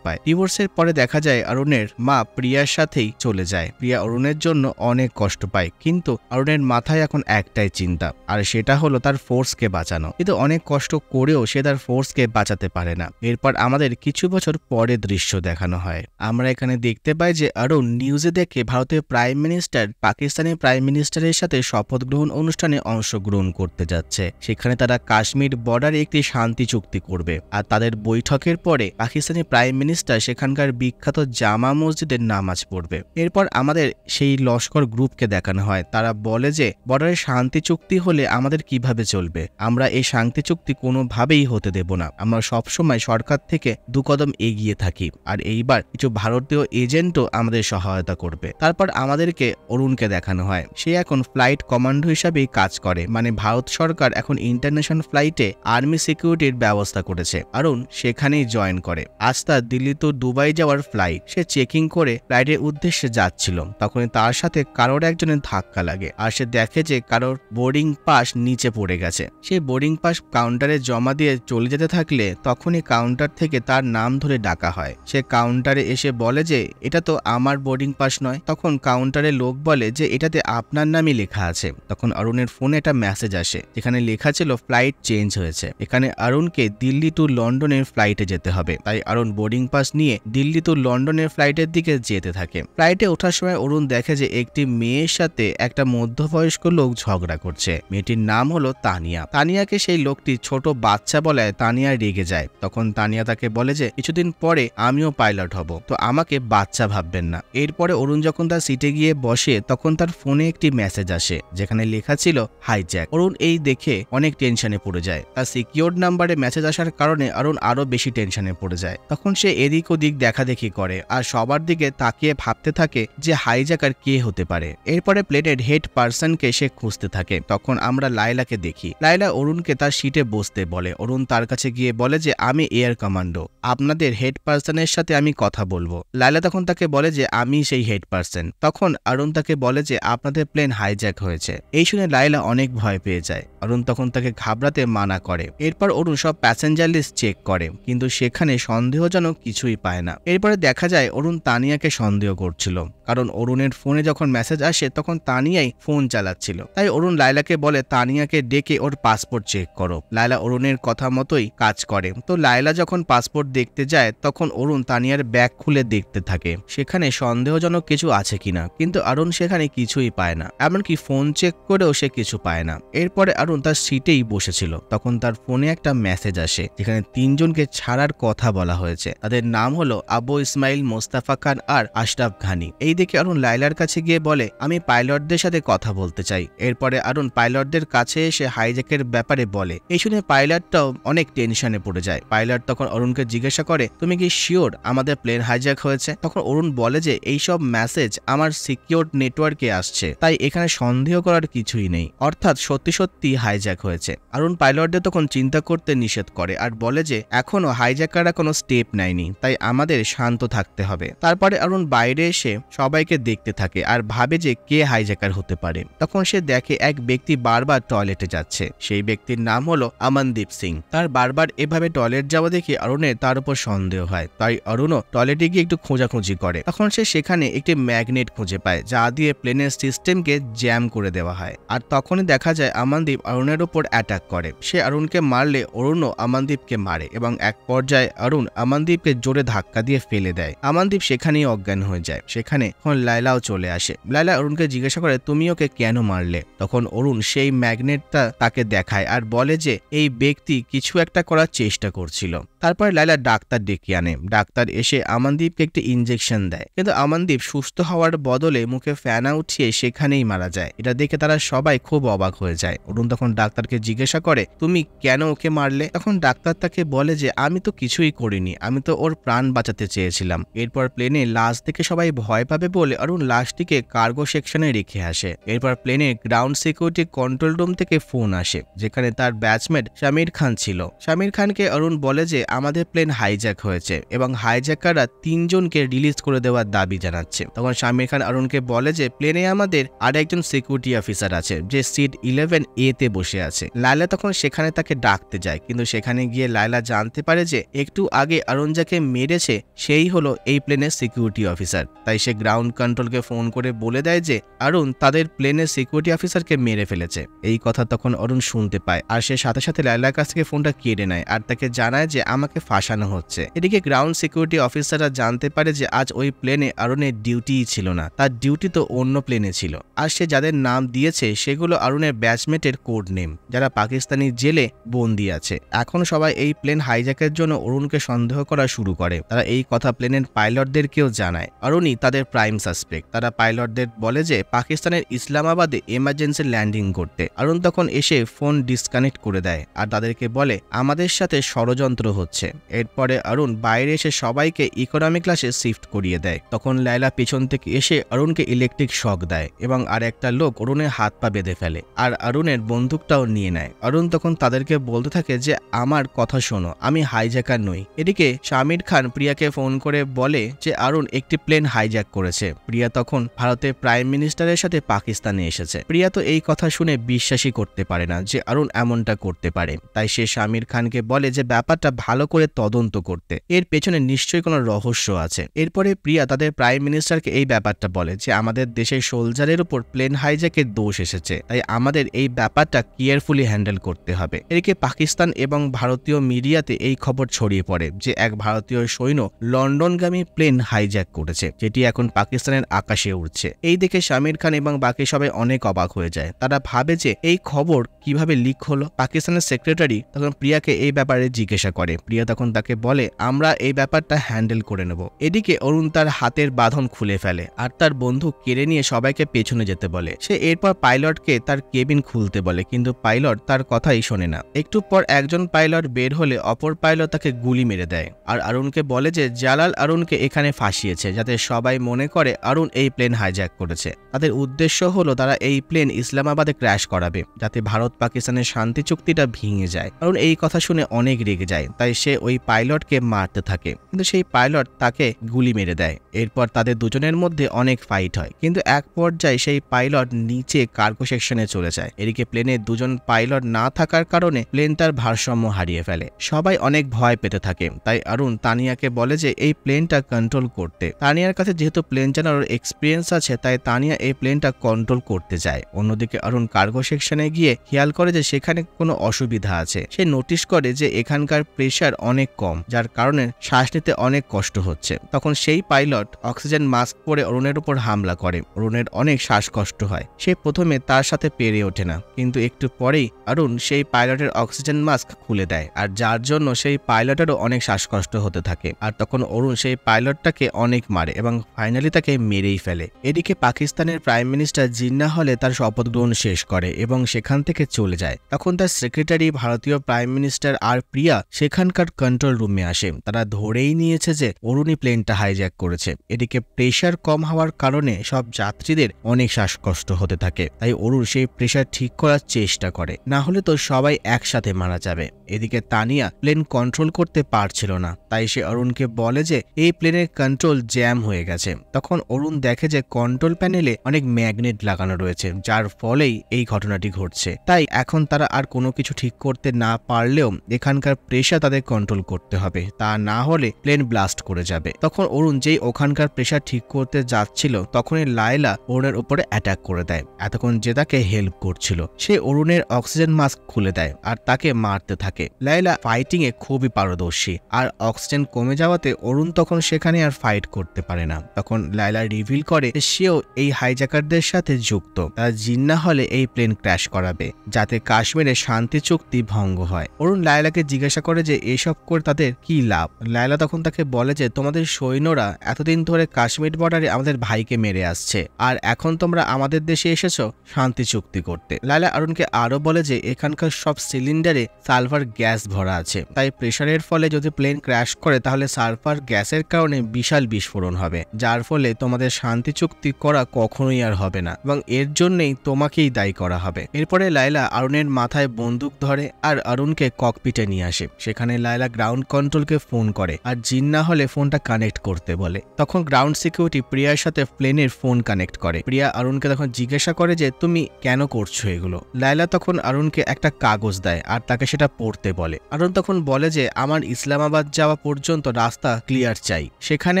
পায় ডিভোর্সের পরে দেখা যায় অরুণের মা প্রিয়ার সাথেই চলে যায় প্রিয়া অরুণের জন্য অনেক কষ্ট পায় কিন্তু অরুণের মাথায় এখন একটাই চিন্তা আর সেটা হলো তার ফোর্সকে বাঁচানো কিন্তু অনেক কষ্ট করেও সে তার ফোর্সকে বাঁচাতে পারে না এরপর আমাদের কিছু বছর পরে দৃশ্য দেখানো হয় আমরা এখানে দেখতে পাই যে অরুণ নিউজে দেখে ভারতের প্রাইম মিনিস্টার পাকিস্তানের প্রাইম মিনিস্টারের সাথে শপথ গ্রহণ অনুষ্ঠানে অংশগ্রহণ করতে যাচ্ছে সেখানে তারা কাশ্মীর বর্ডারে একটি শান্তি চুক্তি করবে আর তাদের বৈঠকের পরে পাকিস্তানি প্রাইম মিনিস্টার সেখানকার বিখ্যাত জামা মসজিদের নামাজ পড়বে এরপর আমাদের সেই লস্কর গ্রুপকে দেখানো হয় তারা বলে যে বর্ডারে শান্তি চুক্তি হলে আমাদের কিভাবে চলবে আমরা এই শান্তি চুক্তি কোনোভাবেই হতে দেব না আমরা সবসময় সরকার থেকে দু কদম এগিয়ে থাকি আর এইবার কিছু ভারতীয় এজেন্টও আমাদের সহায়তা করবে তারপর আমাদেরকে অরুণকে দেখানো হয় সে এখন ফ্লাইট কমান্ডো হিসাবেই কাজ করে মানে ভারত সরকার এখন ইন্টারন্যাশনাল ফ্লাইটে আর্মি সিকিউরিটির ব্যবস্থা করেছে অরুণ সেখানেই জয়েন করে আস্তা দিল্লি তো দুবাই যাওয়ার ফ্লাইট সে চেকিং ব্যাটিং করে রাইডের উদ্দেশ্যে যাচ্ছিল তখনই তার সাথে কারোর একজনের ধাক্কা লাগে আর সে দেখে যে কারোর বোর্ডিং পাস নিচে পড়ে গেছে সে বোর্ডিং পাস কাউন্টারে জমা দিয়ে চলে যেতে থাকলে তখনই কাউন্টার থেকে তার নাম ধরে ডাকা হয় সে কাউন্টারে এসে বলে যে এটা তো আমার বোর্ডিং পাস নয় তখন কাউন্টারে লোক বলে যে এটাতে আপনার নামই লেখা আছে তখন অরুণের ফোনে একটা মেসেজ আসে যেখানে লেখা ছিল ফ্লাইট চেঞ্জ হয়েছে এখানে অরুণকে দিল্লি টু লন্ডনের ফ্লাইটে যেতে হবে তাই অরুণ বোর্ডিং পাস নিয়ে দিল্লি টু লন্ডনের ফ্লাইটের দিকে যেতে থাকে ফ্লাইটে ওঠার সময় অরুণ দেখে যে একটি মেয়ের সাথে একটা মধ্যবয়স্ক লোক ঝগড়া করছে মেয়েটির নাম হলো তানিয়া তানিয়াকে সেই লোকটি ছোট বাচ্চা বলায় তানিয়া রেগে যায় তখন তানিয়া তাকে বলে যে কিছুদিন পরে আমিও পাইলট হব তো আমাকে বাচ্চা ভাববেন না এরপরে অরুণ যখন তার সিটে গিয়ে বসে তখন তার ফোনে একটি মেসেজ আসে যেখানে লেখা ছিল হাইজ্যাক অরুণ এই দেখে অনেক টেনশনে পড়ে যায় তার সিকিওর নাম্বারে মেসেজ আসার কারণে অরুণ আরো বেশি টেনশনে পড়ে যায় তখন সে এদিক ওদিক দেখাদেখি করে আর সবার সবার দিকে তাকিয়ে ভাবতে থাকে যে হাইজাকার কে হতে পারে এরপরে প্লেনের হেড পার্সনকে সে খুঁজতে থাকে তখন আমরা লাইলাকে দেখি লাইলা অরুণকে তার সিটে বসতে বলে অরুণ তার কাছে গিয়ে বলে যে আমি এয়ার কমান্ডো আপনাদের হেড পার্সনের সাথে আমি কথা বলবো লাইলা তখন তাকে বলে যে আমি সেই হেড পার্সন তখন অরুণ তাকে বলে যে আপনাদের প্লেন হাইজ্যাক হয়েছে এই শুনে লাইলা অনেক ভয় পেয়ে যায় অরুণ তখন তাকে ঘাবড়াতে মানা করে এরপর অরুণ সব প্যাসেঞ্জার লিস্ট চেক করে কিন্তু সেখানে সন্দেহজনক কিছুই পায় না এরপরে দেখা যায় অরুণ তানিয়াকে সন্দেহ করছিল কারণ অরুণের ফোনে যখন মেসেজ আসে তখন তানিয়াই ফোন চালাচ্ছিল তাই অরুণ লাইলাকে বলে তানিয়াকে ডেকে ওর পাসপোর্ট চেক করো লাইলা অরুণের কথা মতোই কাজ করে তো লাইলা যখন পাসপোর্ট দেখতে যায় তখন অরুণ তানিয়ার ব্যাগ খুলে দেখতে থাকে সেখানে সন্দেহজনক কিছু আছে কিনা কিন্তু অরুণ সেখানে কিছুই পায় না এমনকি ফোন চেক করেও সে কিছু পায় না এরপরে অরুণ হারুন তার সিটেই বসেছিল তখন তার ফোনে একটা মেসেজ আসে যেখানে তিনজনকে ছাড়ার কথা বলা হয়েছে তাদের নাম হলো আবু ইসমাইল মোস্তাফা খান আর আশরাফ ঘানি এই দেখে আরুন লাইলার কাছে গিয়ে বলে আমি পাইলটদের সাথে কথা বলতে চাই এরপরে আরুন পাইলটদের কাছে এসে হাইজ্যাকের ব্যাপারে বলে এই শুনে পাইলটটাও অনেক টেনশনে পড়ে যায় পাইলট তখন অরুণকে জিজ্ঞাসা করে তুমি কি শিওর আমাদের প্লেন হাইজ্যাক হয়েছে তখন অরুণ বলে যে এইসব মেসেজ আমার সিকিওর নেটওয়ার্কে আসছে তাই এখানে সন্দেহ করার কিছুই নেই অর্থাৎ সত্যি সত্যি হাইজ্যাক হয়েছে আরুণ পাইলটদের তখন চিন্তা করতে নিষেধ করে আর বলে যে এখনও হাইজ্যাকাররা কোনো স্টেপ নেয়নি তাই আমাদের শান্ত থাকতে হবে তারপরে আরুণ বাইরে এসে সবাইকে দেখতে থাকে আর ভাবে যে কে হাইজ্যাকার হতে পারে তখন সে দেখে এক ব্যক্তি বারবার টয়লেটে যাচ্ছে সেই ব্যক্তির নাম হলো আমানদীপ সিং তার বারবার এভাবে টয়লেট যাওয়া দেখে অরুণের তার উপর সন্দেহ হয় তাই অরুণও টয়লেটে গিয়ে একটু খোঁজাখুঁজি করে তখন সে সেখানে একটি ম্যাগনেট খুঁজে পায় যা দিয়ে প্লেনের সিস্টেমকে জ্যাম করে দেওয়া হয় আর তখনই দেখা যায় আমানদীপ অরুণের উপর অ্যাটাক করে সে অরুণকে মারলে অরুণও আমানদীপকে মারে এবং এক পর্যায়ে অরুণ আমানদীপকে জোরে ধাক্কা দিয়ে ফেলে দেয় আমানদীপ সেখানেই অজ্ঞান হয়ে যায় সেখানে এখন লাইলাও চলে আসে লাইলা অরুণকে জিজ্ঞাসা করে তুমি ওকে কেন মারলে তখন অরুণ সেই ম্যাগনেটটা তাকে দেখায় আর বলে যে এই ব্যক্তি কিছু একটা করার চেষ্টা করছিল তারপরে লাইলা ডাক্তার ডেকে আনে ডাক্তার এসে আমানদীপকে একটি ইঞ্জেকশন দেয় কিন্তু আমানদীপ সুস্থ হওয়ার বদলে মুখে ফ্যানা উঠিয়ে সেখানেই মারা যায় এটা দেখে তারা সবাই খুব অবাক হয়ে যায় অরুণ তখন তখন ডাক্তারকে জিজ্ঞাসা করে তুমি কেন ওকে মারলে তখন ডাক্তার তাকে বলে যে আমি তো কিছুই করিনি আমি তো ওর প্রাণ বাঁচাতে চেয়েছিলাম এরপর প্লেনে লাশ দেখে সবাই ভয় পাবে বলে অরুণ লাশটিকে কার্গো সেকশনে রেখে আসে এরপর প্লেনে গ্রাউন্ড সিকিউরিটি কন্ট্রোল রুম থেকে ফোন আসে যেখানে তার ব্যাচমেট শামির খান ছিল শামির খানকে অরুণ বলে যে আমাদের প্লেন হাইজ্যাক হয়েছে এবং হাইজ্যাকাররা তিনজনকে রিলিজ করে দেওয়ার দাবি জানাচ্ছে তখন শামির খান অরুণকে বলে যে প্লেনে আমাদের আর একজন সিকিউরিটি অফিসার আছে যে সিট ইলেভেন এ খেতে বসে আছে লাইলা তখন সেখানে তাকে ডাকতে যায় কিন্তু সেখানে গিয়ে লাইলা জানতে পারে যে একটু আগে অরুণ মেরেছে সেই হলো এই প্লেনের সিকিউরিটি অফিসার তাই সে গ্রাউন্ড কন্ট্রোলকে ফোন করে বলে দেয় যে অরুণ তাদের প্লেনের সিকিউরিটি অফিসারকে মেরে ফেলেছে এই কথা তখন অরুণ শুনতে পায় আর সে সাথে সাথে লাইলার কাছ থেকে ফোনটা কেড়ে নেয় আর তাকে জানায় যে আমাকে ফাঁসানো হচ্ছে এদিকে গ্রাউন্ড সিকিউরিটি অফিসাররা জানতে পারে যে আজ ওই প্লেনে অরুণের ডিউটি ছিল না তার ডিউটি তো অন্য প্লেনে ছিল আর সে যাদের নাম দিয়েছে সেগুলো অরুণের ব্যাচমেটের কো কোড নেম যারা পাকিস্তানি জেলে বন্দি আছে এখন সবাই এই প্লেন হাইজ্যাকের জন্য অরুণকে সন্দেহ করা শুরু করে তারা এই কথা প্লেনের পাইলটদেরকেও জানায় অরুণই তাদের প্রাইম সাসপেক্ট তারা পাইলটদের বলে যে পাকিস্তানের ইসলামাবাদে এমার্জেন্সি ল্যান্ডিং করতে অরুণ তখন এসে ফোন ডিসকানেক্ট করে দেয় আর তাদেরকে বলে আমাদের সাথে ষড়যন্ত্র হচ্ছে এরপরে অরুণ বাইরে এসে সবাইকে ইকোনমি ক্লাসে শিফট করিয়ে দেয় তখন লাইলা পেছন থেকে এসে অরুণকে ইলেকট্রিক শক দেয় এবং আর একটা লোক অরুণের হাত পা বেঁধে ফেলে আর অরুণের বন্ধু বন্দুকটাও নিয়ে নেয় অরুণ তখন তাদেরকে বলতে থাকে যে আমার কথা শোনো আমি হাইজ্যাকার নই এদিকে শামির খান প্রিয়াকে ফোন করে বলে যে আরুণ একটি প্লেন হাইজ্যাক করেছে প্রিয়া তখন ভারতের প্রাইম মিনিস্টারের সাথে পাকিস্তানে এসেছে প্রিয়া তো এই কথা শুনে বিশ্বাসই করতে পারে না যে অরুণ এমনটা করতে পারে তাই সে শামির খানকে বলে যে ব্যাপারটা ভালো করে তদন্ত করতে এর পেছনে নিশ্চয়ই কোনো রহস্য আছে এরপরে প্রিয়া তাদের প্রাইম মিনিস্টারকে এই ব্যাপারটা বলে যে আমাদের দেশের সোলজারের উপর প্লেন হাইজ্যাকের দোষ এসেছে তাই আমাদের এই ব্যাপারটা ব্যাপারটা কেয়ারফুলি হ্যান্ডেল করতে হবে এদিকে পাকিস্তান এবং ভারতীয় মিডিয়াতে এই খবর ছড়িয়ে পড়ে যে এক ভারতীয় সৈন্য লন্ডনগামী প্লেন হাইজ্যাক করেছে যেটি এখন পাকিস্তানের আকাশে উঠছে এই দেখে শামির খান এবং বাকি সবাই অনেক অবাক হয়ে যায় তারা ভাবে যে এই খবর কিভাবে লিক হলো পাকিস্তানের সেক্রেটারি তখন প্রিয়াকে এই ব্যাপারে জিজ্ঞাসা করে প্রিয়া তখন তাকে বলে আমরা এই ব্যাপারটা হ্যান্ডেল করে নেব এদিকে অরুণ তার হাতের বাঁধন খুলে ফেলে আর তার বন্ধু কেড়ে নিয়ে সবাইকে পেছনে যেতে বলে সে এরপর পাইলটকে তার কেবিন খুলতে বলে করে কিন্তু পাইলট তার কথাই শোনে না একটু পর একজন পাইলট বের হলে অপর পাইলট তাকে গুলি মেরে দেয় আর আরুণকে বলে যে জালাল আরুণকে এখানে ফাঁসিয়েছে যাতে সবাই মনে করে আরুণ এই প্লেন হাইজ্যাক করেছে তাদের উদ্দেশ্য হলো তারা এই প্লেন ইসলামাবাদে ক্র্যাশ করাবে যাতে ভারত পাকিস্তানের শান্তি চুক্তিটা ভেঙে যায় কারণ এই কথা শুনে অনেক রেগে যায় তাই সে ওই পাইলটকে মারতে থাকে কিন্তু সেই পাইলট তাকে গুলি মেরে দেয় এরপর তাদের দুজনের মধ্যে অনেক ফাইট হয় কিন্তু এক পর্যায়ে সেই পাইলট নিচে কার্গো সেকশনে চলে যায় এদিকে প্লেনে প্লেনে দুজন পাইলট না থাকার কারণে প্লেন তার ভারসাম্য হারিয়ে ফেলে সবাই অনেক ভয় পেতে থাকে তাই অরুণ তানিয়াকে বলে যে এই প্লেনটা কন্ট্রোল করতে তানিয়ার কাছে যেহেতু প্লেন চালানোর এক্সপিরিয়েন্স আছে তাই তানিয়া এই প্লেনটা কন্ট্রোল করতে যায় অন্যদিকে অরুণ কার্গো সেকশনে গিয়ে খেয়াল করে যে সেখানে কোনো অসুবিধা আছে সে নোটিশ করে যে এখানকার প্রেশার অনেক কম যার কারণে শ্বাস নিতে অনেক কষ্ট হচ্ছে তখন সেই পাইলট অক্সিজেন মাস্ক পরে অরুণের উপর হামলা করে অরুণের অনেক শ্বাসকষ্ট হয় সে প্রথমে তার সাথে পেরে ওঠে না কিন্তু একটু পরেই অরুণ সেই পাইলটের অক্সিজেন মাস্ক খুলে দেয় আর যার জন্য সেই পাইলটেরও অনেক শ্বাসকষ্ট হতে থাকে আর তখন অরুণ সেই পাইলটটাকে অনেক মারে এবং ফাইনালি তাকে মেরেই ফেলে এদিকে পাকিস্তানের প্রাইম মিনিস্টার জিন্না হলে তার শপথ গ্রহণ শেষ করে এবং সেখান থেকে চলে যায় তখন তার সেক্রেটারি ভারতীয় প্রাইম মিনিস্টার আর প্রিয়া সেখানকার কন্ট্রোল রুমে আসে তারা ধরেই নিয়েছে যে অরুণই প্লেনটা হাইজ্যাক করেছে এদিকে প্রেশার কম হওয়ার কারণে সব যাত্রীদের অনেক শ্বাসকষ্ট হতে থাকে তাই অরুণ সেই প্রেশার ঠিক করার চেষ্টা করে না হলে তো সবাই একসাথে মারা যাবে এদিকে তানিয়া প্লেন কন্ট্রোল করতে পারছিল না তাই সে অরুণকে বলে যে এই প্লেনের কন্ট্রোল জ্যাম হয়ে গেছে তখন অরুণ দেখে যে কন্ট্রোল প্যানেলে অনেক ম্যাগনেট লাগানো রয়েছে যার ফলেই এই ঘটনাটি ঘটছে তাই এখন তারা আর কোনো কিছু ঠিক করতে না পারলেও এখানকার প্রেশার তাদের কন্ট্রোল করতে হবে তা না হলে প্লেন ব্লাস্ট করে যাবে তখন অরুণ যেই ওখানকার প্রেশার ঠিক করতে যাচ্ছিল তখনই লায়লা অরুণের উপরে অ্যাটাক করে দেয় এতক্ষণ যে তাকে হেল্প করছিল সে অরুণের অক্সিজেন মাস্ক খুলে দেয় আর তাকে মারতে থাকে লাইলা ফাইটিংয়ে খুবই পারদর্শী আর অক্সিজেন কমে যাওয়াতে অরুণ তখন সেখানে আর ফাইট করতে পারে না তখন লাইলা রিভিল করে সেও এই হাইজাকারদের সাথে যুক্ত তারা জিন্না হলে এই প্লেন ক্র্যাশ করাবে যাতে কাশ্মীরে শান্তি চুক্তি ভঙ্গ হয় অরুণ লাইলাকে জিজ্ঞাসা করে যে এসব করে তাদের কি লাভ লাইলা তখন তাকে বলে যে তোমাদের সৈন্যরা এতদিন ধরে কাশ্মীর বর্ডারে আমাদের ভাইকে মেরে আসছে আর এখন তোমরা আমাদের দেশে এসেছো শান্তি চুক্তি করতে লাইলা হারুনকে আরও বলে যে এখানকার সব সিলিন্ডারে সালফার গ্যাস ভরা আছে তাই প্রেশারের ফলে যদি প্লেন ক্র্যাশ করে তাহলে সালফার গ্যাসের কারণে বিশাল বিস্ফোরণ হবে যার ফলে তোমাদের শান্তি চুক্তি করা কখনোই আর হবে না এবং এর জন্যই তোমাকেই দায়ী করা হবে এরপরে লাইলা আরুনের মাথায় বন্দুক ধরে আর আরুনকে ককপিটে নিয়ে আসে সেখানে লাইলা গ্রাউন্ড কন্ট্রোলকে ফোন করে আর জিন না হলে ফোনটা কানেক্ট করতে বলে তখন গ্রাউন্ড সিকিউরিটি প্রিয়ার সাথে প্লেনের ফোন কানেক্ট করে প্রিয়া আরুনকে তখন জিজ্ঞাসা করে যে তুমি কেন করছো এগুলো লায়লা তখন আরুণকে একটা কাগজ দেয় আর তাকে সেটা পড়তে বলে আরুণ তখন বলে যে আমার ইসলামাবাদ যাওয়া পর্যন্ত রাস্তা ক্লিয়ার চাই সেখানে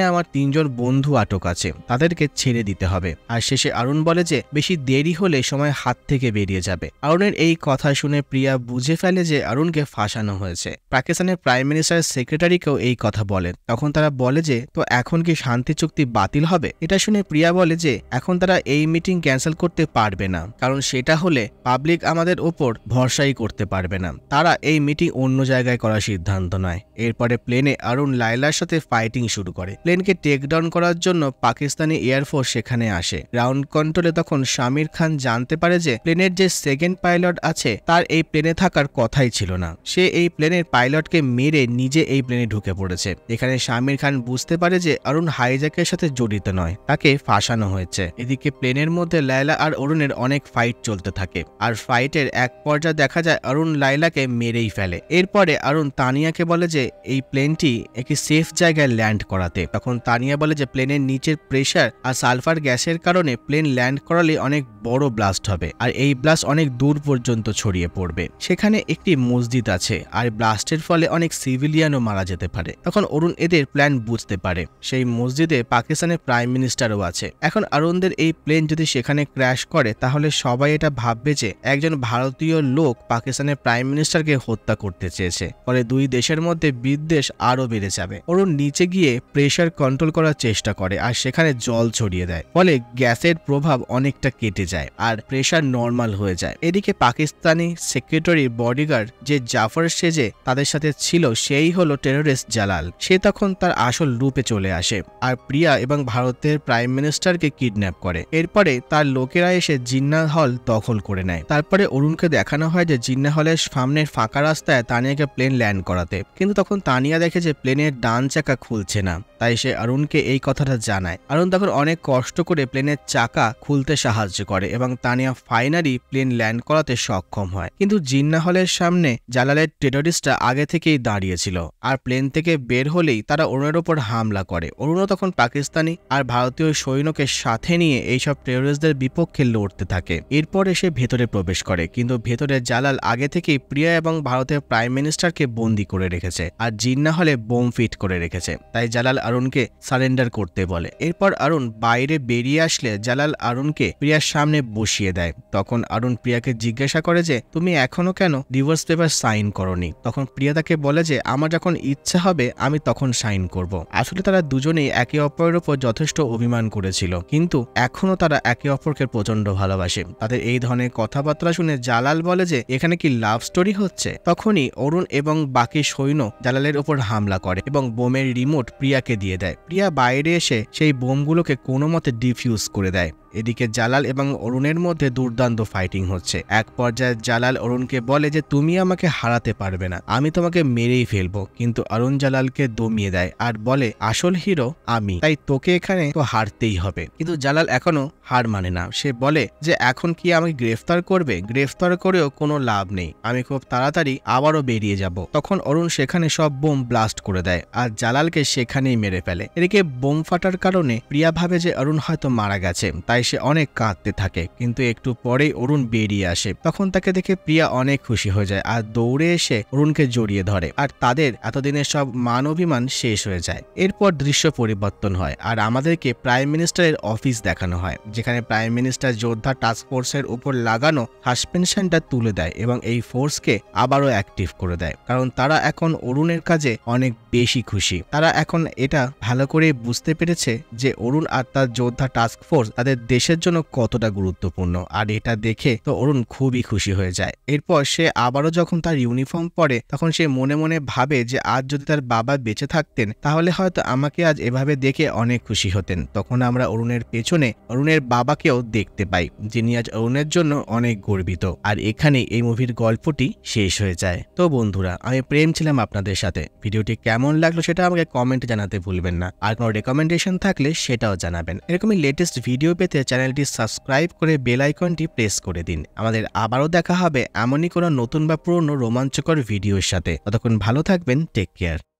আমার তিনজন বন্ধু আটক আছে তাদেরকে ছেড়ে দিতে হবে আর শেষে আরুণ বলে যে বেশি দেরি হলে সময় হাত থেকে বেরিয়ে যাবে আরুণের এই কথা শুনে প্রিয়া বুঝে ফেলে যে আরুণকে ফাঁসানো হয়েছে পাকিস্তানের প্রাইম মিনিস্টারের সেক্রেটারিকেও এই কথা বলেন তখন তারা বলে যে তো এখন কি শান্তি চুক্তি বাতিল হবে এটা শুনে প্রিয়া বলে যে এখন তারা এই মিটিং ক্যান্সেল করতে পারবে না কারণ সেটা হলে পাবলিক আমাদের ওপর ভরসাই করতে পারবে না তারা এই মিটিং অন্য জায়গায় করার সিদ্ধান্ত নেয় এরপরে প্লেনে আরুণ লাইলার সাথে ফাইটিং শুরু করে প্লেনকে টেকডাউন করার জন্য পাকিস্তানি এয়ারফোর্স সেখানে আসে গ্রাউন্ড কন্ট্রোলে তখন শামির খান জানতে পারে যে প্লেনের যে সেকেন্ড পাইলট আছে তার এই প্লেনে থাকার কথাই ছিল না সে এই প্লেনের পাইলটকে মেরে নিজে এই প্লেনে ঢুকে পড়েছে এখানে শামির খান বুঝতে পারে যে অরুণ হাইজাকের সাথে জড়িত নয় তাকে ফাঁসানো হয়েছে এদিকে প্লেনের মধ্যে লায়লা আর অরুণের অনেক ফাইট চলতে থাকে আর আর ফাইটের এক পর্যায়ে দেখা যায় অরুণ লাইলাকে মেরেই ফেলে এরপরে অরুণ তানিয়াকে বলে যে এই প্লেনটি একটি সেফ জায়গায় ল্যান্ড করাতে তখন তানিয়া বলে যে প্লেনের নিচের প্রেশার আর সালফার গ্যাসের কারণে প্লেন ল্যান্ড করালে অনেক বড় ব্লাস্ট হবে আর এই ব্লাস্ট অনেক দূর পর্যন্ত ছড়িয়ে পড়বে সেখানে একটি মসজিদ আছে আর ব্লাস্টের ফলে অনেক সিভিলিয়ানও মারা যেতে পারে তখন অরুণ এদের প্ল্যান বুঝতে পারে সেই মসজিদে পাকিস্তানের প্রাইম মিনিস্টারও আছে এখন অরুণদের এই প্লেন যদি সেখানে ক্র্যাশ করে তাহলে সবাই এটা ভাববে যে একজন ভারতীয় লোক পাকিস্তানের প্রাইম মিনিস্টারকে হত্যা করতে চেয়েছে ফলে দুই দেশের মধ্যে বিদ্বেষ আরও বেড়ে যাবে অরুণ নিচে গিয়ে প্রেশার কন্ট্রোল করার চেষ্টা করে আর সেখানে জল ছড়িয়ে দেয় ফলে গ্যাসের প্রভাব অনেকটা কেটে যায় আর প্রেশার নর্মাল হয়ে যায় এদিকে পাকিস্তানি সেক্রেটারি বডিগার্ড যে জাফর সেজে তাদের সাথে ছিল সেই হলো টেরোরিস্ট জালাল সে তখন তার আসল রূপে চলে আসে আর প্রিয়া এবং ভারতের প্রাইম মিনিস্টারকে কিডন্যাপ করে এরপরে তার লোকেরা এসে জিন্নাল হল দখল করে নেয় তারপরে অরুণকে দেখানো হয় যে জিন্না হলের সামনের ফাঁকা রাস্তায় তানিয়াকে প্লেন ল্যান্ড করাতে কিন্তু তখন তানিয়া দেখে যে প্লেনের ডান চাকা খুলছে না তাই সে অরুণকে এই কথাটা জানায় অরুণ তখন অনেক কষ্ট করে প্লেনের চাকা খুলতে সাহায্য করে এবং তানিয়া ফাইনালি প্লেন ল্যান্ড করাতে সক্ষম হয় কিন্তু জিন্না হলের সামনে জালালের টেরোরিস্টরা আগে থেকেই দাঁড়িয়েছিল আর প্লেন থেকে বের হলেই তারা অরুণের ওপর হামলা করে অরুণও তখন পাকিস্তানি আর ভারতীয় সৈন্যকে সাথে নিয়ে এইসব টেরোরিস্টদের বিপক্ষে লড়তে থাকে এরপরে এসে ভেতরে প্রবেশ প্রবেশ করে কিন্তু ভেতরে জালাল আগে থেকেই প্রিয়া এবং ভারতের প্রাইম মিনিস্টারকে বন্দি করে রেখেছে আর জিন্না হলে বোম ফিট করে রেখেছে তাই জালাল আরুনকে সারেন্ডার করতে বলে এরপর আরুণ বাইরে বেরিয়ে আসলে জালাল আরুনকে প্রিয়ার সামনে বসিয়ে দেয় তখন আরুণ প্রিয়াকে জিজ্ঞাসা করে যে তুমি এখনো কেন ডিভোর্স পেপার সাইন করনি তখন প্রিয়া তাকে বলে যে আমার যখন ইচ্ছা হবে আমি তখন সাইন করব আসলে তারা দুজনেই একে অপরের ওপর যথেষ্ট অভিমান করেছিল কিন্তু এখনও তারা একে অপরকে প্রচণ্ড ভালোবাসে তাদের এই ধরনের কথা কথাবার্তা শুনে জালাল বলে যে এখানে কি লাভ স্টোরি হচ্ছে তখনই অরুণ এবং বাকি সৈন্য জালালের ওপর হামলা করে এবং বোমের রিমোট প্রিয়াকে দিয়ে দেয় প্রিয়া বাইরে এসে সেই বোমগুলোকে কোনো মতে ডিফিউজ করে দেয় এদিকে জালাল এবং অরুণের মধ্যে দুর্দান্ত ফাইটিং হচ্ছে এক পর্যায়ে জালাল অরুণকে বলে যে তুমি আমাকে হারাতে পারবে না আমি তোমাকে মেরেই ফেলবো কিন্তু অরুণ জালালকে দমিয়ে দেয় আর বলে আসল হিরো আমি তাই তোকে এখানে তো হারতেই হবে কিন্তু জালাল এখনো হার মানে না সে বলে যে এখন কি আমাকে গ্রেফতার করবে গ্রেফতার করেও কোনো লাভ নেই আমি খুব তাড়াতাড়ি আবারও বেরিয়ে যাব তখন অরুণ সেখানে সব বোম ব্লাস্ট করে দেয় আর জালালকে সেখানেই মেরে ফেলে এদিকে বোম ফাটার কারণে প্রিয়া ভাবে যে অরুণ হয়তো মারা গেছে তাই তাই সে অনেক কাঁদতে থাকে কিন্তু একটু পরেই অরুণ বেরিয়ে আসে তখন তাকে দেখে প্রিয়া অনেক খুশি হয়ে যায় আর দৌড়ে এসে অরুণকে জড়িয়ে ধরে আর তাদের এতদিনের সব মান অভিমান শেষ হয়ে যায় এরপর দৃশ্য পরিবর্তন হয় আর আমাদেরকে প্রাইম মিনিস্টারের অফিস দেখানো হয় যেখানে প্রাইম মিনিস্টার যোদ্ধা টাস্ক ফোর্সের উপর লাগানো সাসপেনশনটা তুলে দেয় এবং এই ফোর্সকে আবারও অ্যাক্টিভ করে দেয় কারণ তারা এখন অরুণের কাজে অনেক বেশি খুশি তারা এখন এটা ভালো করে বুঝতে পেরেছে যে অরুণ আর তার যোদ্ধা টাস্ক ফোর্স তাদের দেশের জন্য কতটা গুরুত্বপূর্ণ আর এটা দেখে তো অরুণ খুবই খুশি হয়ে যায় এরপর সে আবারও যখন তার ইউনিফর্ম পরে তখন সে মনে মনে ভাবে যে আজ যদি তার বাবা বেঁচে থাকতেন তাহলে হয়তো আমাকে আজ এভাবে দেখে অনেক খুশি হতেন তখন আমরা অরুণের পেছনে অরুণের বাবাকেও দেখতে পাই যিনি আজ অরুণের জন্য অনেক গর্বিত আর এখানে এই মুভির গল্পটি শেষ হয়ে যায় তো বন্ধুরা আমি প্রেম ছিলাম আপনাদের সাথে ভিডিওটি কেমন লাগলো সেটা আমাকে কমেন্ট জানাতে ভুলবেন না আর কোনো রেকমেন্ডেশন থাকলে সেটাও জানাবেন এরকমই লেটেস্ট ভিডিও পেতে চ্যানেলটি সাবস্ক্রাইব করে বেল আইকনটি প্রেস করে দিন আমাদের আবারও দেখা হবে এমনই কোনো নতুন বা পুরনো রোমাঞ্চকর ভিডিওর সাথে ততক্ষণ ভালো থাকবেন টেক কেয়ার